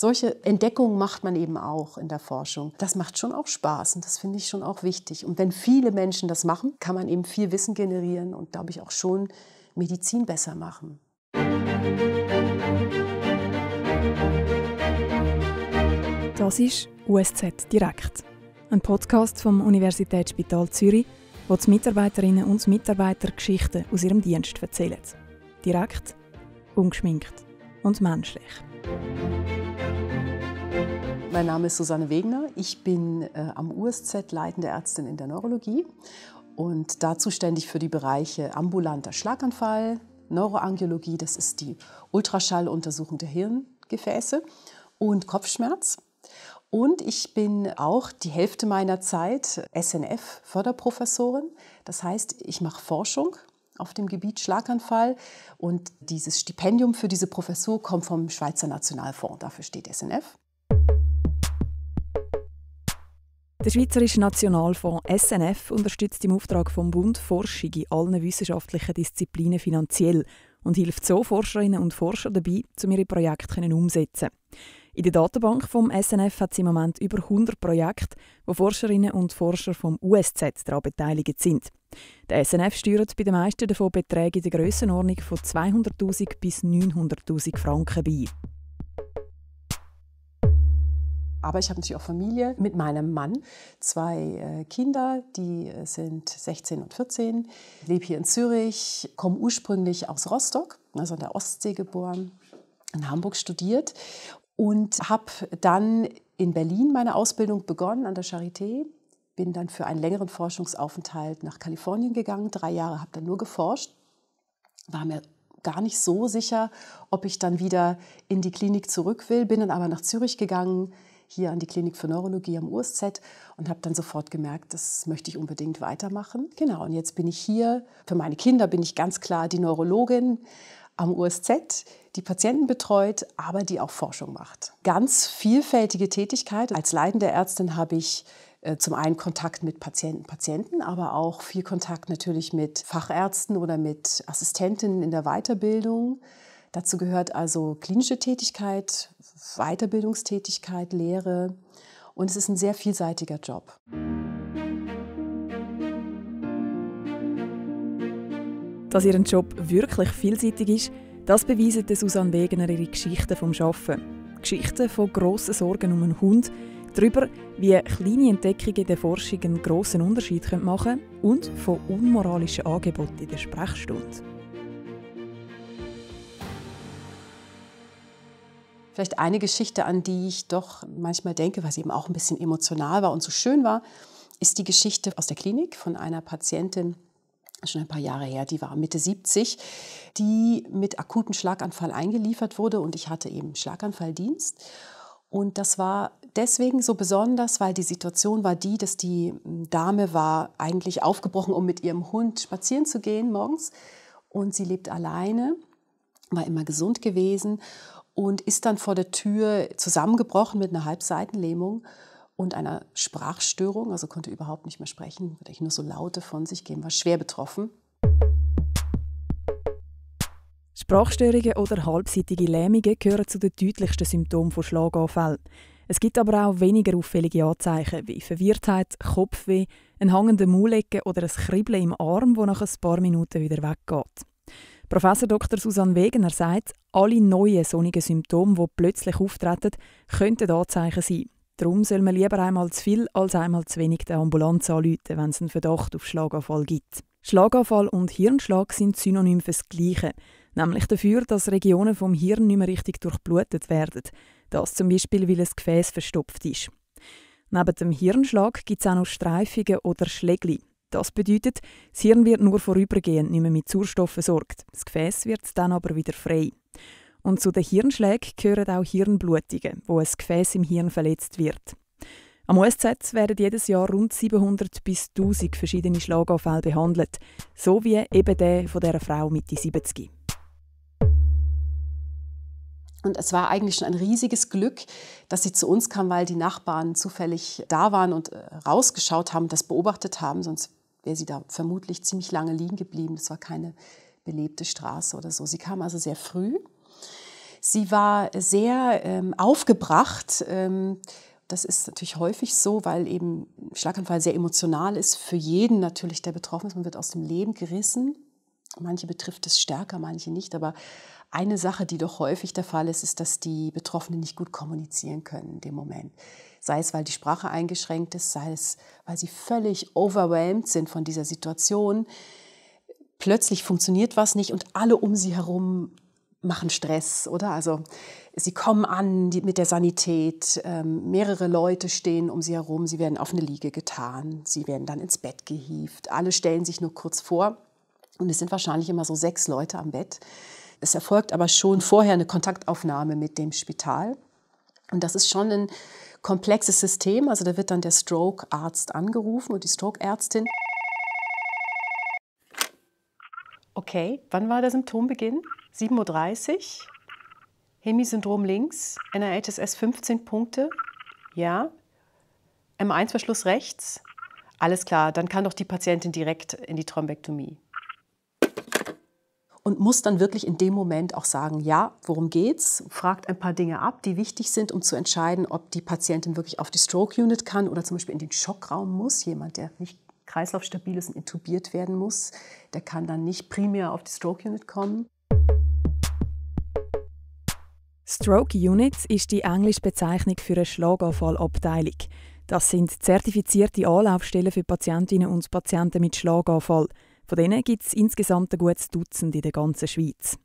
solche Entdeckungen macht man eben auch in der Forschung. Das macht schon auch Spaß und das finde ich schon auch wichtig. Und wenn viele Menschen das machen, kann man eben viel Wissen generieren und, glaube ich, auch schon Medizin besser machen. Das ist USZ Direkt, ein Podcast vom Universitätsspital Zürich, wo die Mitarbeiterinnen und Mitarbeiter Geschichten aus ihrem Dienst erzählen. Direkt, ungeschminkt und menschlich. Mein Name ist Susanne Wegner. Ich bin äh, am USZ leitende Ärztin in der Neurologie und da zuständig für die Bereiche ambulanter Schlaganfall, Neuroangiologie, das ist die Ultraschalluntersuchung der Hirngefäße und Kopfschmerz. Und ich bin auch die Hälfte meiner Zeit SNF-Förderprofessorin. Das heißt, ich mache Forschung auf dem Gebiet Schlaganfall. Und dieses Stipendium für diese Professur kommt vom Schweizer Nationalfonds, dafür steht SNF. Der Schweizerische Nationalfonds SNF unterstützt im Auftrag vom Bund Forschung in allen wissenschaftlichen Disziplinen finanziell und hilft so Forscherinnen und Forscher dabei, um ihre Projekte umsetzen In der Datenbank vom SNF hat es im Moment über 100 Projekte, wo Forscherinnen und Forscher vom USZ daran beteiligt sind. Der SNF steuert bei den meisten davon Beträge in der Grössenordnung von 200.000 bis 900.000 Franken bei. Aber ich habe natürlich auch Familie mit meinem Mann, zwei äh, Kinder, die äh, sind 16 und 14, ich lebe hier in Zürich, komme ursprünglich aus Rostock, also an der Ostsee geboren, in Hamburg studiert und habe dann in Berlin meine Ausbildung begonnen an der Charité bin dann für einen längeren Forschungsaufenthalt nach Kalifornien gegangen. Drei Jahre habe dann nur geforscht, war mir gar nicht so sicher, ob ich dann wieder in die Klinik zurück will, bin dann aber nach Zürich gegangen, hier an die Klinik für Neurologie am USZ und habe dann sofort gemerkt, das möchte ich unbedingt weitermachen. Genau, und jetzt bin ich hier. Für meine Kinder bin ich ganz klar die Neurologin am USZ, die Patienten betreut, aber die auch Forschung macht. Ganz vielfältige Tätigkeit. Als leitende Ärztin habe ich äh, zum einen Kontakt mit Patienten, Patienten, aber auch viel Kontakt natürlich mit Fachärzten oder mit Assistentinnen in der Weiterbildung. Dazu gehört also klinische Tätigkeit, Weiterbildungstätigkeit, Lehre. Und es ist ein sehr vielseitiger Job. Dass ihr Job wirklich vielseitig ist, das beweisen Susanne Wegener ihre Geschichten vom Arbeiten. Geschichten von grossen Sorgen um einen Hund, darüber, wie kleine Entdeckungen der Forschung einen grossen Unterschied machen können und von unmoralischen Angeboten in der Sprechstunde. vielleicht eine Geschichte, an die ich doch manchmal denke, weil sie eben auch ein bisschen emotional war und so schön war, ist die Geschichte aus der Klinik von einer Patientin, schon ein paar Jahre her, die war Mitte 70, die mit akutem Schlaganfall eingeliefert wurde und ich hatte eben Schlaganfalldienst. Und das war deswegen so besonders, weil die Situation war die, dass die hm, Dame war eigentlich aufgebrochen, um mit ihrem Hund spazieren zu gehen morgens. Und sie lebt alleine, war immer gesund gewesen und ist dann vor der Tür zusammengebrochen mit einer Halbseitenlähmung und einer Sprachstörung, also konnte überhaupt nicht mehr sprechen, wirklich nur so Laute von sich geben, war schwer betroffen. Sprachstörungen oder halbseitige Lähmungen gehören zu den deutlichsten Symptomen von Schlaganfällen. Es gibt aber auch weniger auffällige Anzeichen wie Verwirrtheit, Kopfweh, ein hangender Maulecke oder ein Kribbeln im Arm, wo nach ein paar Minuten wieder weggeht. Professor Dr. Susanne Wegener sagt, alle neuen sonnigen Symptome, die plötzlich auftreten, könnten Anzeichen sein. Darum soll man lieber einmal zu viel als einmal zu wenig der Ambulanz anrufen, wenn es einen Verdacht auf Schlaganfall gibt. Schlaganfall und Hirnschlag sind Synonym fürs Gleiche, nämlich dafür, dass Regionen vom Hirn nicht mehr richtig durchblutet werden. Das zum Beispiel, weil ein Gefäß verstopft ist. Neben dem Hirnschlag gibt es auch noch Streifungen oder Schlägli. Das bedeutet, das Hirn wird nur vorübergehend nicht mehr mit Sauerstoff versorgt. Das Gefäß wird dann aber wieder frei. Und zu den Hirnschlägen gehören auch Hirnblutungen, wo ein Gefäß im Hirn verletzt wird. Am OSZ werden jedes Jahr rund 700 bis 1000 verschiedene Schlaganfälle behandelt, so wie eben der von dieser Frau Mitte 70. Und es war eigentlich schon ein riesiges Glück, dass sie zu uns kam, weil die Nachbarn zufällig da waren und äh, rausgeschaut haben, das beobachtet haben. Sonst wäre sie da vermutlich ziemlich lange liegen geblieben. Es war keine belebte Straße oder so. Sie kam also sehr früh. Sie war sehr ähm, aufgebracht. Ähm, das ist natürlich häufig so, weil eben Schlaganfall sehr emotional ist für jeden natürlich, der betroffen ist. Man wird aus dem Leben gerissen. Manche betrifft es stärker, manche nicht. Aber eine Sache, die doch häufig der Fall ist, ist, dass die Betroffenen nicht gut kommunizieren können in dem Moment sei es, weil die Sprache eingeschränkt ist, sei es, weil sie völlig overwhelmed sind von dieser Situation. Plötzlich funktioniert was nicht und alle um sie herum machen Stress, oder? Also sie kommen an die, mit der Sanität, ähm, mehrere Leute stehen um sie herum, sie werden auf eine Liege getan, sie werden dann ins Bett gehievt, alle stellen sich nur kurz vor und es sind wahrscheinlich immer so sechs Leute am Bett. Es erfolgt aber schon vorher eine Kontaktaufnahme mit dem Spital und das ist schon ein komplexes System. Also da wird dann der Stroke-Arzt angerufen und die Stroke-Ärztin. Okay, wann war der Symptombeginn? 7.30 Uhr. Hemisyndrom links, NRHSS 15 Punkte. Ja. M1-Verschluss rechts. Alles klar, dann kann doch die Patientin direkt in die Thrombektomie und muss dann wirklich in dem Moment auch sagen, ja, worum geht's? Fragt ein paar Dinge ab, die wichtig sind, um zu entscheiden, ob die Patientin wirklich auf die Stroke Unit kann oder zum Beispiel in den Schockraum muss. Jemand, der nicht kreislaufstabil ist und intubiert werden muss, der kann dann nicht primär auf die Stroke Unit kommen. Stroke Units ist die englische Bezeichnung für eine Schlaganfallabteilung. Das sind zertifizierte Anlaufstellen für Patientinnen und Patienten mit Schlaganfall. Von denen gibt es insgesamt ein gutes Dutzend in der ganzen Schweiz.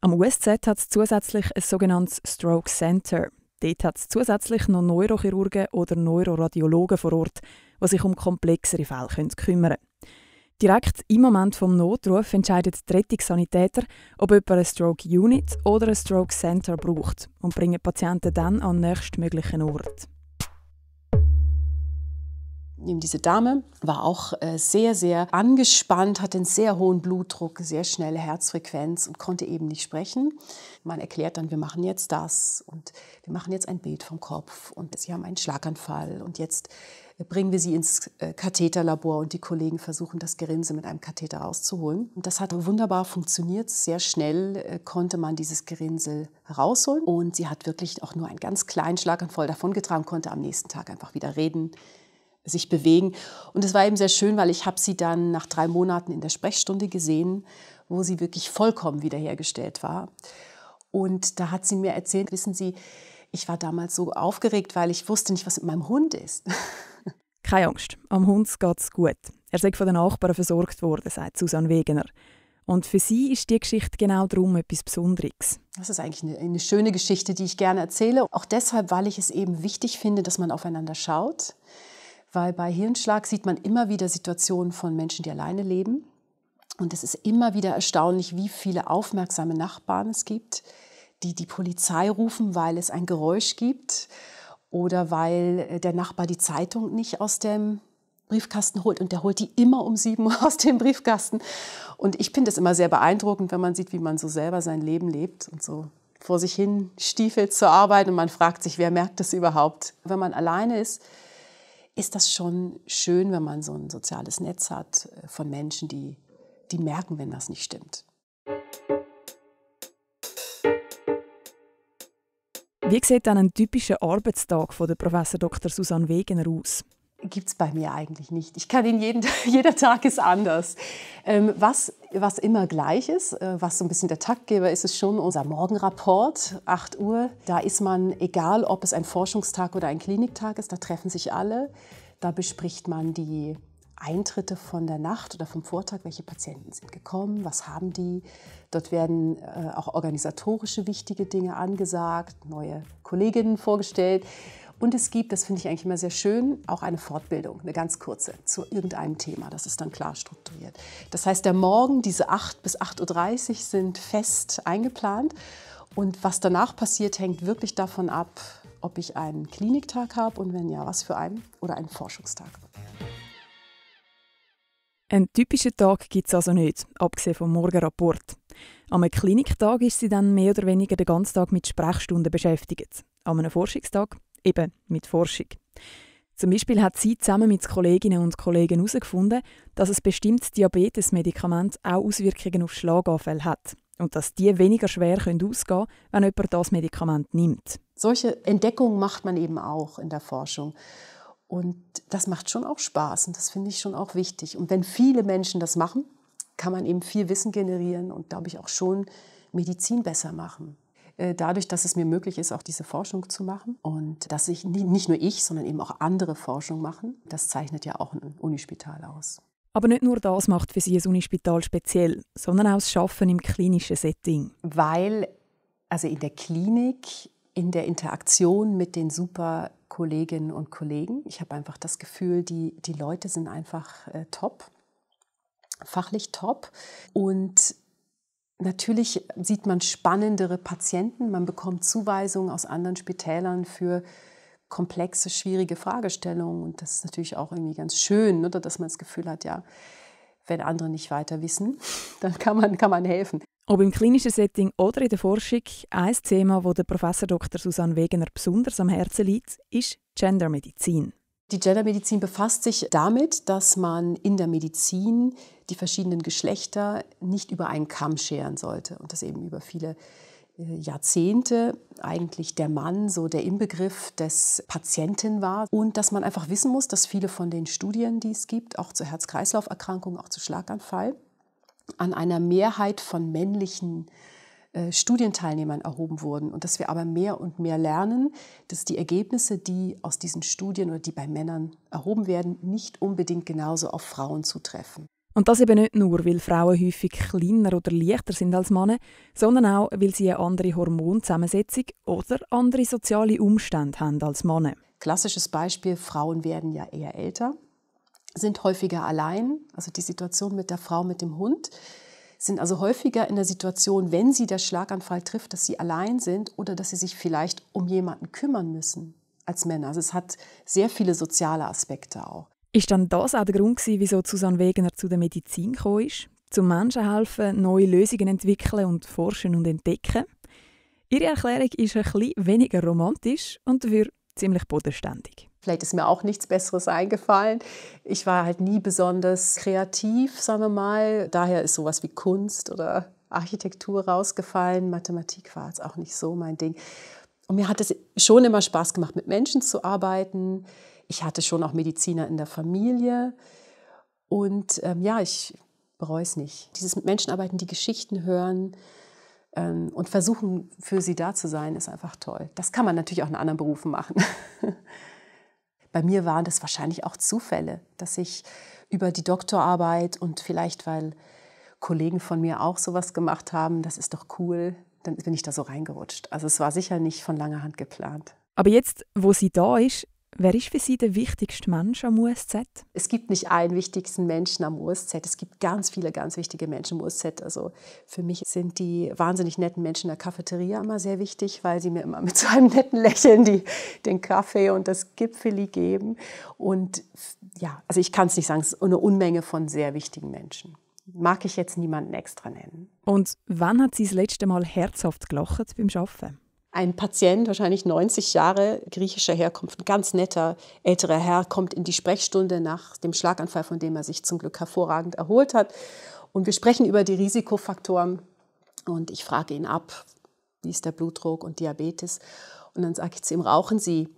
Am USZ hat es zusätzlich ein sogenanntes Stroke Center. Dort hat es zusätzlich noch Neurochirurgen oder Neuroradiologen vor Ort, die sich um komplexere Fälle kümmern können. Direkt im Moment vom Notruf entscheidet die Rettungssanitäter, ob jemand eine Stroke Unit oder ein Stroke Center braucht und bringen Patienten dann an den nächstmöglichen Ort eben diese Dame war auch äh, sehr, sehr angespannt, hatte einen sehr hohen Blutdruck, sehr schnelle Herzfrequenz und konnte eben nicht sprechen. Man erklärt dann, wir machen jetzt das und wir machen jetzt ein Bild vom Kopf und sie haben einen Schlaganfall und jetzt bringen wir sie ins äh, Katheterlabor und die Kollegen versuchen, das Gerinse mit einem Katheter rauszuholen. Und das hat wunderbar funktioniert. Sehr schnell äh, konnte man dieses Gerinnsel rausholen und sie hat wirklich auch nur einen ganz kleinen Schlaganfall davongetragen, konnte am nächsten Tag einfach wieder reden sich bewegen. Und es war eben sehr schön, weil ich habe sie dann nach drei Monaten in der Sprechstunde gesehen, wo sie wirklich vollkommen wiederhergestellt war. Und da hat sie mir erzählt, wissen Sie, ich war damals so aufgeregt, weil ich wusste nicht, was mit meinem Hund ist. Keine Angst, am Hund geht es gut. Er sei von den Nachbarn versorgt worden, sagt Susanne Wegener. Und für sie ist die Geschichte genau darum etwas Besonderes. Das ist eigentlich eine, eine, schöne Geschichte, die ich gerne erzähle. Auch deshalb, weil ich es eben wichtig finde, dass man aufeinander schaut, weil bei Hirnschlag sieht man immer wieder Situationen von Menschen, die alleine leben. Und es ist immer wieder erstaunlich, wie viele aufmerksame Nachbarn es gibt, die die Polizei rufen, weil es ein Geräusch gibt oder weil äh, der Nachbar die Zeitung nicht aus dem Briefkasten holt und der holt die immer um sieben Uhr aus dem Briefkasten. Und ich finde es immer sehr beeindruckend, wenn man sieht, wie man so selber sein Leben lebt und so vor sich hin stiefelt zur Arbeit und man fragt sich, wer merkt das überhaupt? Wenn man alleine ist, ist das schon schön, wenn man so ein soziales Netz hat äh, von Menschen, die, die merken, wenn das nicht stimmt. Wie sieht dann ein typischer Arbeitstag von der Professor Dr. Susanne Wegener aus? gibt es bei mir eigentlich nicht. Ich kann ihn jeden, jeder Tag ist anders. Ähm, was, was immer gleich ist, äh, was so ein bisschen der Taktgeber ist, ist schon unser Morgenrapport, 8 Uhr. Da ist man, egal ob es ein Forschungstag oder ein Kliniktag ist, da treffen sich alle. Da bespricht man die Eintritte von der Nacht oder vom Vortag, welche Patienten sind gekommen, was haben die. Dort werden äh, auch organisatorische wichtige Dinge angesagt, neue Kolleginnen vorgestellt. Und es gibt, das finde ich eigentlich immer sehr schön, auch eine Fortbildung, eine ganz kurze, zu irgendeinem Thema. Das ist dann klar strukturiert. Das heißt, der Morgen, diese 8 bis 8.30 Uhr sind fest eingeplant. Und was danach passiert, hängt wirklich davon ab, ob ich einen Kliniktag habe und wenn ja, was für einen oder einen Forschungstag. Einen typischen Tag gibt es also nicht, abgesehen vom Morgenrapport. Am Kliniktag ist sie dann mehr oder weniger den ganzen Tag mit Sprechstunden beschäftigt. Am Forschungstag eben mit Forschung. Zum Beispiel hat sie zusammen mit Kolleginnen und Kollegen herausgefunden, dass ein bestimmtes medikament auch Auswirkungen auf Schlaganfälle hat und dass die weniger schwer können ausgehen können, wenn jemand das Medikament nimmt. Solche Entdeckungen macht man eben auch in der Forschung. Und das macht schon auch Spaß und das finde ich schon auch wichtig. Und wenn viele Menschen das machen, kann man eben viel Wissen generieren und, glaube ich, auch schon Medizin besser machen. Äh, dadurch, dass es mir möglich ist, auch diese Forschung zu machen und dass ich nicht nur ich, sondern eben auch andere Forschung machen. Das zeichnet ja auch ein Unispital aus. Aber nicht nur das macht für Sie ein Unispital speziell, sondern auch das Schaffen im klinischen Setting. Weil, also in der Klinik, in der Interaktion mit den super Kolleginnen und Kollegen, ich habe einfach das Gefühl, die, die Leute sind einfach äh, top, fachlich top. Und Natürlich sieht man spannendere Patienten, man bekommt Zuweisungen aus anderen Spitälern für komplexe, schwierige Fragestellungen. Und das ist natürlich auch irgendwie ganz schön, oder dass man das Gefühl hat, ja, wenn andere nicht weiter wissen, dann kann man, kann man helfen. Ob im klinischen Setting oder in der Forschung, ein Thema, das der Professor Dr. Susanne Wegener besonders am Herzen liegt, ist Gendermedizin. Die Gendermedizin befasst sich damit, dass man in der Medizin die verschiedenen Geschlechter nicht über einen Kamm scheren sollte und das eben über viele äh, Jahrzehnte eigentlich der Mann so der Inbegriff des Patienten war und dass man einfach wissen muss, dass viele von den Studien, die es gibt, auch zur herz kreislauf erkrankung auch zu Schlaganfall, an einer Mehrheit von männlichen äh, Studienteilnehmern erhoben wurden und dass wir aber mehr und mehr lernen, dass die Ergebnisse, die aus diesen Studien oder die bei Männern erhoben werden, nicht unbedingt genauso auf Frauen zutreffen. Und das eben nicht nur, weil Frauen häufig kleiner oder leichter sind als Männer, sondern auch, weil sie eine andere Hormonzusammensetzung oder andere soziale Umstände haben als Männer. Klassisches Beispiel, Frauen werden ja eher älter, sind häufiger allein, also die Situation mit der Frau mit dem Hund sind also häufiger in der Situation, wenn sie der Schlaganfall trifft, dass sie allein sind oder dass sie sich vielleicht um jemanden kümmern müssen als Männer. Also es hat sehr viele soziale Aspekte auch. Ist dann das auch der Grund, gewesen, wieso Susanne Wegener zu der Medizin gekommen ist? Zum Menschen helfen, neue Lösungen entwickeln und forschen und entdecken? Ihre Erklärung ist ein bisschen weniger romantisch und dafür ziemlich bodenständig. Vielleicht ist mir auch nichts Besseres eingefallen. Ich war halt nie besonders kreativ, sagen wir mal. Daher ist sowas wie Kunst oder Architektur rausgefallen. Mathematik war jetzt auch nicht so mein Ding. Und mir hat es schon immer Spaß gemacht, mit Menschen zu arbeiten. Ich hatte schon auch Mediziner in der Familie. Und ähm, ja, ich bereue es nicht. Dieses mit Menschen arbeiten, die Geschichten hören ähm, und versuchen, für sie da zu sein, ist einfach toll. Das kann man natürlich auch in anderen Berufen machen. Bei mir waren das wahrscheinlich auch Zufälle, dass ich über die Doktorarbeit und vielleicht, weil Kollegen von mir auch sowas gemacht haben, das ist doch cool, dann bin ich da so reingerutscht. Also es war sicher nicht von langer Hand geplant. Aber jetzt, wo sie da ist, Wer ist für Sie der wichtigste Mensch am USZ? Es gibt nicht einen wichtigsten Menschen am USZ. Es gibt ganz viele ganz wichtige Menschen am USZ. Also für mich sind die wahnsinnig netten Menschen in der Cafeteria immer sehr wichtig, weil sie mir immer mit so einem netten Lächeln die, den Kaffee und das Gipfeli geben. Und ja, also ich kann es nicht sagen, es ist eine Unmenge von sehr wichtigen Menschen. Mag ich jetzt niemanden extra nennen. Und wann hat Sie das letzte Mal herzhaft gelacht beim Arbeiten? ein Patient, wahrscheinlich 90 Jahre griechischer Herkunft, ein ganz netter älterer Herr, kommt in die Sprechstunde nach dem Schlaganfall, von dem er sich zum Glück hervorragend erholt hat. Und wir sprechen über die Risikofaktoren und ich frage ihn ab, wie ist der Blutdruck und Diabetes. Und dann sage ich zu ihm, rauchen Sie?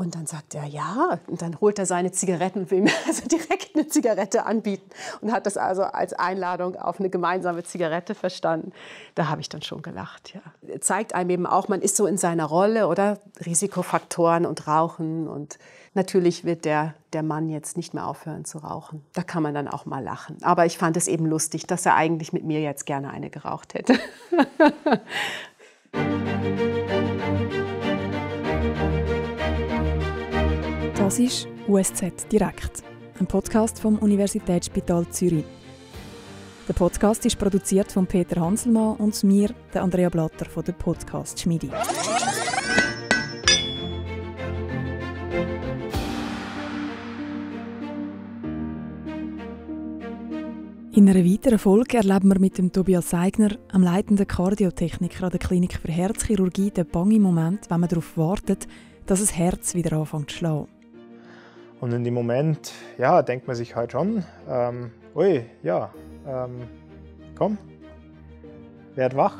Und dann sagt er, ja. Und dann holt er seine Zigaretten und will mir also direkt eine Zigarette anbieten. Und hat das also als Einladung auf eine gemeinsame Zigarette verstanden. Da habe ich dann schon gelacht, ja. Zeigt einem eben auch, man ist so in seiner Rolle, oder? Risikofaktoren und Rauchen. Und natürlich wird der, der Mann jetzt nicht mehr aufhören zu rauchen. Da kann man dann auch mal lachen. Aber ich fand es eben lustig, dass er eigentlich mit mir jetzt gerne eine geraucht hätte. Das ist USZ Direkt, ein Podcast vom Universitätsspital Zürich. Der Podcast ist produziert von Peter Hanselmann und mir, der Andrea Blatter von der Podcast Schmiede. In einer weiteren Folge erleben wir mit dem Tobias Eigner, einem leitenden Kardiotechniker an der Klinik für Herzchirurgie, den bangen Moment, wenn man darauf wartet, dass das Herz wieder anfängt zu schlagen. Und in dem Moment, ja, denkt man sich halt schon, ähm, ui, ja, ähm, komm, werd wach.